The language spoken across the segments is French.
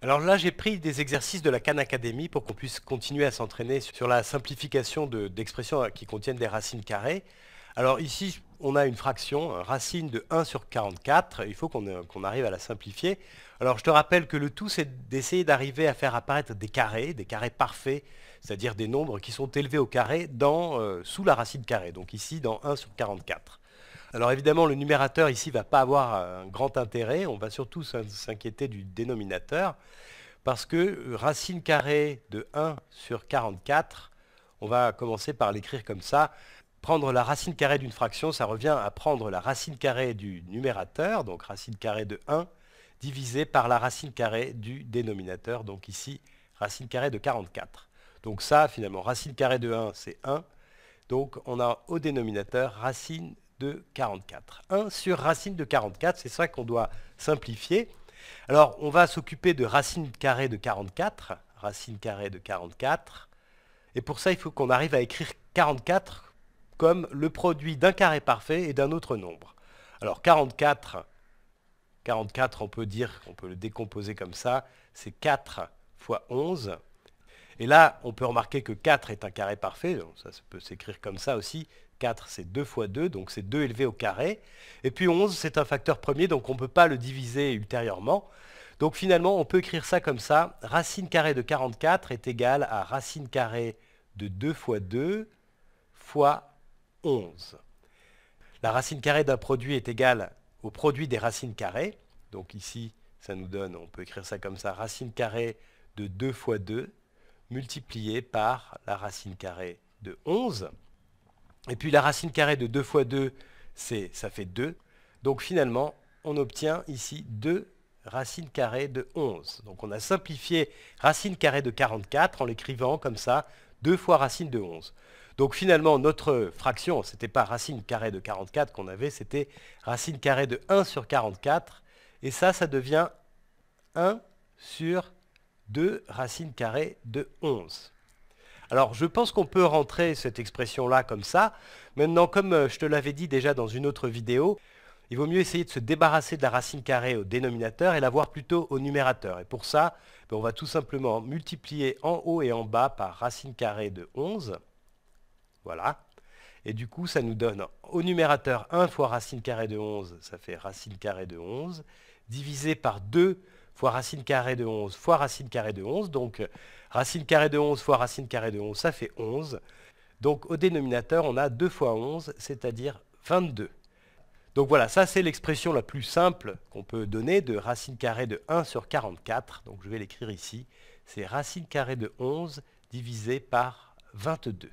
Alors là, j'ai pris des exercices de la Khan Academy pour qu'on puisse continuer à s'entraîner sur la simplification d'expressions hein, qui contiennent des racines carrées. Alors ici, on a une fraction, euh, racine de 1 sur 44. Il faut euh, qu'on arrive à la simplifier. Alors je te rappelle que le tout, c'est d'essayer d'arriver à faire apparaître des carrés, des carrés parfaits, c'est-à-dire des nombres qui sont élevés au carré dans, euh, sous la racine carrée, donc ici dans 1 sur 44. Alors évidemment, le numérateur ici ne va pas avoir un grand intérêt. On va surtout s'inquiéter du dénominateur parce que euh, racine carrée de 1 sur 44, on va commencer par l'écrire comme ça. Prendre la racine carrée d'une fraction, ça revient à prendre la racine carrée du numérateur, donc racine carrée de 1, divisé par la racine carrée du dénominateur, donc ici racine carrée de 44. Donc ça, finalement, racine carrée de 1, c'est 1. Donc on a au dénominateur racine de 44. 1 sur racine de 44, c'est ça qu'on doit simplifier. Alors, on va s'occuper de racine carrée de 44, racine carrée de 44. Et pour ça, il faut qu'on arrive à écrire 44 comme le produit d'un carré parfait et d'un autre nombre. Alors 44, 44 on peut dire, on peut le décomposer comme ça, c'est 4 fois 11. Et là, on peut remarquer que 4 est un carré parfait, ça peut s'écrire comme ça aussi, 4, c'est 2 fois 2, donc c'est 2 élevé au carré. Et puis 11, c'est un facteur premier, donc on ne peut pas le diviser ultérieurement. Donc finalement, on peut écrire ça comme ça. Racine carrée de 44 est égale à racine carrée de 2 fois 2 fois 11. La racine carrée d'un produit est égale au produit des racines carrées. Donc ici, ça nous donne, on peut écrire ça comme ça, racine carrée de 2 fois 2 multiplié par la racine carrée de 11. Et puis la racine carrée de 2 fois 2, ça fait 2. Donc finalement, on obtient ici 2 racines carrées de 11. Donc on a simplifié racine carrée de 44 en l'écrivant comme ça, 2 fois racine de 11. Donc finalement, notre fraction, ce n'était pas racine carrée de 44 qu'on avait, c'était racine carrée de 1 sur 44. Et ça, ça devient 1 sur 2 racines carrées de 11. Alors je pense qu'on peut rentrer cette expression-là comme ça. Maintenant, comme euh, je te l'avais dit déjà dans une autre vidéo, il vaut mieux essayer de se débarrasser de la racine carrée au dénominateur et l'avoir plutôt au numérateur. Et pour ça, ben, on va tout simplement multiplier en haut et en bas par racine carrée de 11. Voilà. Et du coup, ça nous donne au numérateur 1 fois racine carrée de 11, ça fait racine carrée de 11, divisé par 2 fois racine carrée de 11 fois racine carrée de 11. Donc racine carrée de 11 fois racine carrée de 11, ça fait 11. Donc au dénominateur, on a 2 fois 11, c'est-à-dire 22. Donc voilà, ça c'est l'expression la plus simple qu'on peut donner de racine carrée de 1 sur 44. Donc je vais l'écrire ici. C'est racine carrée de 11 divisé par 22.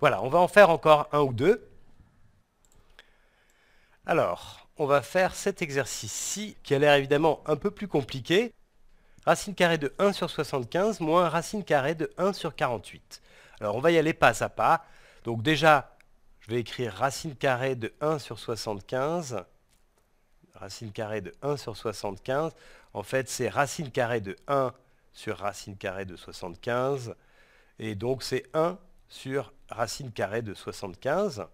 Voilà, on va en faire encore un ou deux. Alors, on va faire cet exercice-ci, qui a l'air évidemment un peu plus compliqué. Racine carrée de 1 sur 75 moins racine carrée de 1 sur 48. Alors on va y aller pas à pas. Donc déjà, je vais écrire racine carrée de 1 sur 75. Racine carrée de 1 sur 75. En fait, c'est racine carrée de 1 sur racine carrée de 75. Et donc c'est 1 sur racine carrée de 75.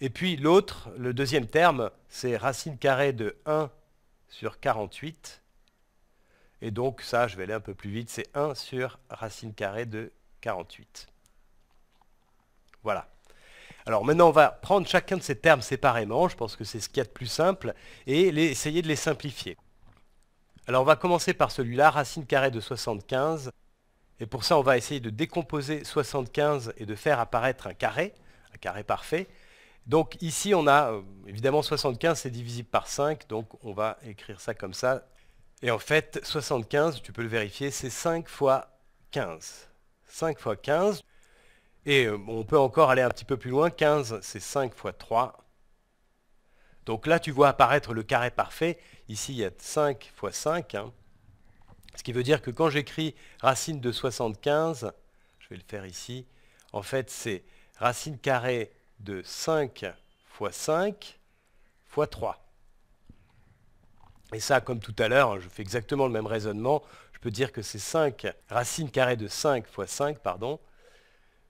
Et puis l'autre, le deuxième terme, c'est racine carrée de 1 sur 48. Et donc ça, je vais aller un peu plus vite, c'est 1 sur racine carrée de 48. Voilà. Alors maintenant, on va prendre chacun de ces termes séparément, je pense que c'est ce qu'il y a de plus simple, et essayer de les simplifier. Alors on va commencer par celui-là, racine carrée de 75. Et pour ça, on va essayer de décomposer 75 et de faire apparaître un carré, un carré parfait. Donc ici, on a euh, évidemment 75, c'est divisible par 5, donc on va écrire ça comme ça. Et en fait, 75, tu peux le vérifier, c'est 5 fois 15. 5 fois 15. Et euh, on peut encore aller un petit peu plus loin. 15, c'est 5 fois 3. Donc là, tu vois apparaître le carré parfait. Ici, il y a 5 fois 5. Hein. Ce qui veut dire que quand j'écris racine de 75, je vais le faire ici, en fait, c'est racine carrée de 5 fois 5 fois 3. Et ça, comme tout à l'heure, hein, je fais exactement le même raisonnement. Je peux dire que c'est 5 racine carrée de 5 fois 5, pardon,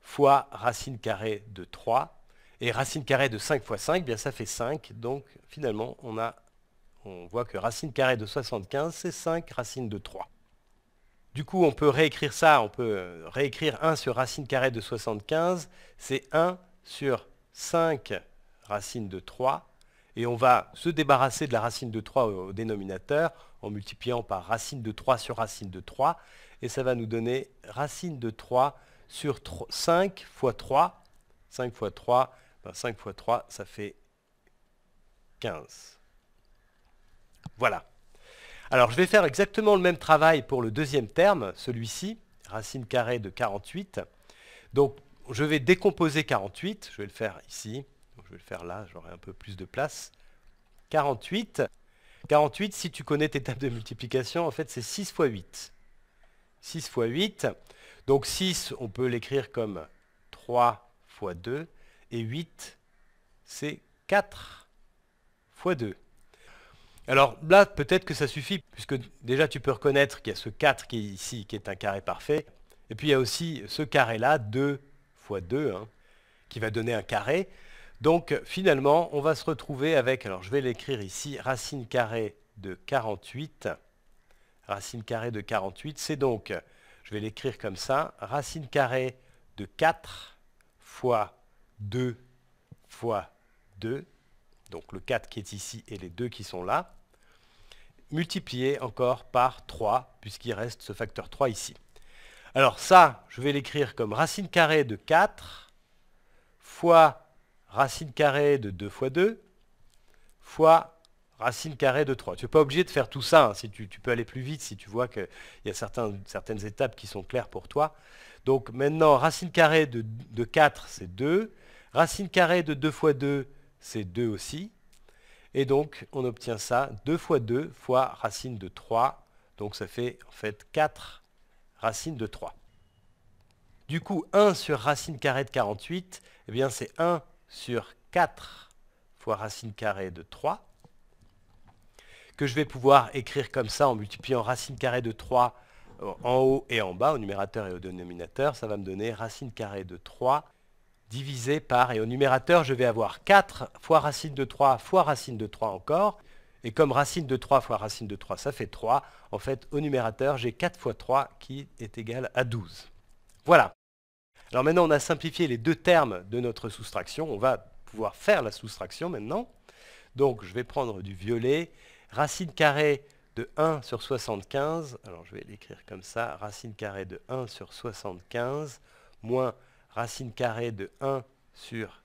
fois racine carrée de 3. Et racine carrée de 5 fois 5, eh bien ça fait 5. Donc finalement, on, a, on voit que racine carrée de 75, c'est 5 racine de 3. Du coup, on peut réécrire ça, on peut euh, réécrire 1 sur racine carrée de 75, c'est 1 sur 5 racine de 3. Et on va se débarrasser de la racine de 3 au dénominateur en multipliant par racine de 3 sur racine de 3. Et ça va nous donner racine de 3 sur 5 fois 3. 5 fois 3, 5 ben fois 3, ça fait 15. Voilà. Alors je vais faire exactement le même travail pour le deuxième terme, celui-ci, racine carrée de 48. Donc je vais décomposer 48, je vais le faire ici, je vais le faire là, j'aurai un peu plus de place. 48, 48 si tu connais tes tables de multiplication, en fait c'est 6 fois 8. 6 fois 8, donc 6 on peut l'écrire comme 3 fois 2, et 8 c'est 4 fois 2. Alors là, peut-être que ça suffit, puisque déjà tu peux reconnaître qu'il y a ce 4 qui est ici, qui est un carré parfait. Et puis il y a aussi ce carré-là, 2 fois 2, hein, qui va donner un carré. Donc finalement, on va se retrouver avec, alors je vais l'écrire ici, racine carrée de 48. Racine carrée de 48, c'est donc, je vais l'écrire comme ça, racine carrée de 4 fois 2 fois 2, donc le 4 qui est ici et les 2 qui sont là, multiplié encore par 3, puisqu'il reste ce facteur 3 ici. Alors ça, je vais l'écrire comme racine carrée de 4 fois racine carrée de 2 fois 2 fois racine carrée de 3. Tu n'es pas obligé de faire tout ça, hein, si tu, peux aller plus vite, si tu vois qu'il y a certaines étapes qui sont claires pour toi. Donc maintenant, racine carrée de, de 4, c'est 2. Racine carrée de 2 fois 2, c'est 2 aussi. Et donc, on obtient ça, 2 fois 2 fois racine de 3. Donc ça fait en fait 4 racine de 3. Du coup, 1 sur racine carrée de 48, eh bien c'est 1 sur 4 fois racine carrée de 3, que je vais pouvoir écrire comme ça en multipliant racine carrée de 3 euh, en haut et en bas, au numérateur et au dénominateur, ça va me donner racine carrée de 3 divisé par, et au numérateur je vais avoir 4 fois racine de 3 fois racine de 3 encore, et comme racine de 3 fois racine de 3, ça fait 3, en fait, au numérateur, j'ai 4 fois 3 qui est égal à 12. Voilà. Alors maintenant, on a simplifié les deux termes de notre soustraction. On va pouvoir faire la soustraction maintenant. Donc, je vais prendre du violet. Racine carrée de 1 sur 75. Alors, je vais l'écrire comme ça. Racine carrée de 1 sur 75 moins racine carrée de 1 sur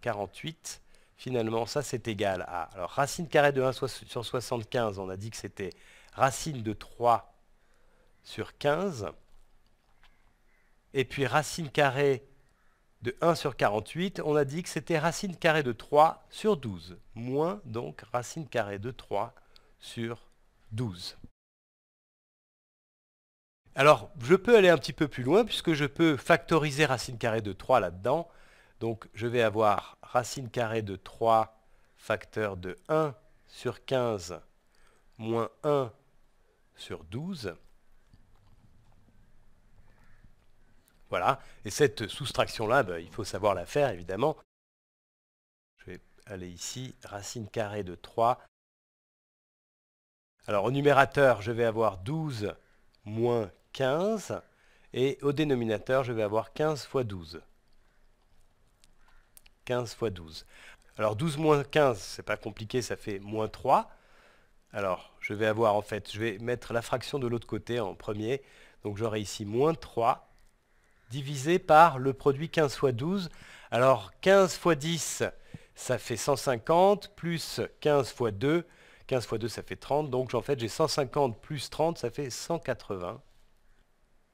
48 finalement, ça c'est égal à... Alors racine carrée de 1 sur 75, on a dit que c'était racine de 3 sur 15. Et puis racine carrée de 1 sur 48, on a dit que c'était racine carrée de 3 sur 12, moins donc racine carrée de 3 sur 12. Alors, je peux aller un petit peu plus loin, puisque je peux factoriser racine carrée de 3 là-dedans, donc je vais avoir racine carrée de 3 facteur de 1 sur 15 moins 1 sur 12. Voilà, et cette soustraction-là, ben, il faut savoir la faire évidemment. Je vais aller ici, racine carrée de 3. Alors au numérateur, je vais avoir 12 moins 15, et au dénominateur, je vais avoir 15 fois 12. 15 fois 12. Alors 12 moins 15, n'est pas compliqué, ça fait moins 3. Alors je vais avoir en fait, je vais mettre la fraction de l'autre côté en premier. Donc j'aurai ici moins 3 divisé par le produit 15 fois 12. Alors 15 fois 10, ça fait 150, plus 15 fois 2, 15 fois 2 ça fait 30, donc en fait j'ai 150 plus 30, ça fait 180.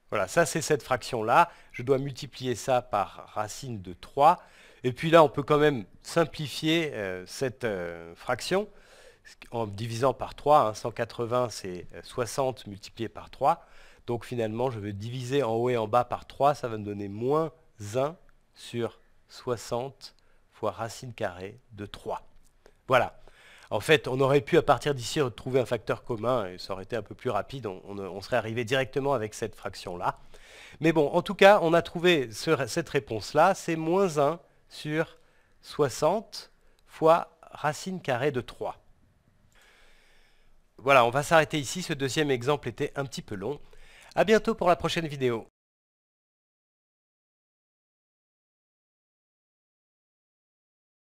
Voilà, ça c'est cette fraction-là, je dois multiplier ça par racine de 3, et puis là, on peut quand même simplifier euh, cette euh, fraction en divisant par 3. 180, hein. c'est 60 euh, multiplié par 3. Donc finalement, je vais diviser en haut et en bas par 3. Ça va me donner moins 1 sur 60 fois racine carrée de 3. Voilà. En fait, on aurait pu, à partir d'ici, retrouver un facteur commun, et ça aurait été un peu plus rapide, on, serait arrivé directement avec cette fraction-là. Mais bon, en tout cas, on a trouvé cette réponse-là, c'est moins 1 sur 60 fois racine carrée de 3. Voilà, on va s'arrêter ici. Ce deuxième exemple était un petit peu long. A bientôt pour la prochaine vidéo.